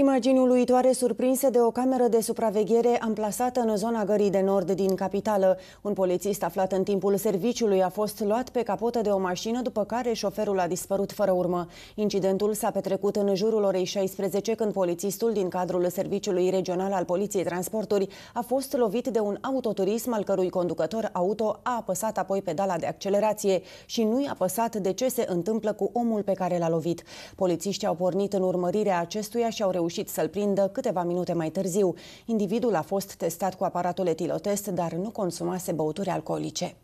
Imagini uluitoare surprinse de o cameră de supraveghere amplasată în zona gării de nord din capitală. Un polițist aflat în timpul serviciului a fost luat pe capotă de o mașină, după care șoferul a dispărut fără urmă. Incidentul s-a petrecut în jurul orei 16, când polițistul din cadrul Serviciului Regional al Poliției Transporturi a fost lovit de un autoturism al cărui conducător auto a apăsat apoi pedala de accelerație și nu i-a apăsat de ce se întâmplă cu omul pe care l-a lovit. Polițiștii au pornit în urmărirea acestuia și au reușit reușit să-l prindă câteva minute mai târziu. Individul a fost testat cu aparatul etilotest, dar nu consumase băuturi alcoolice.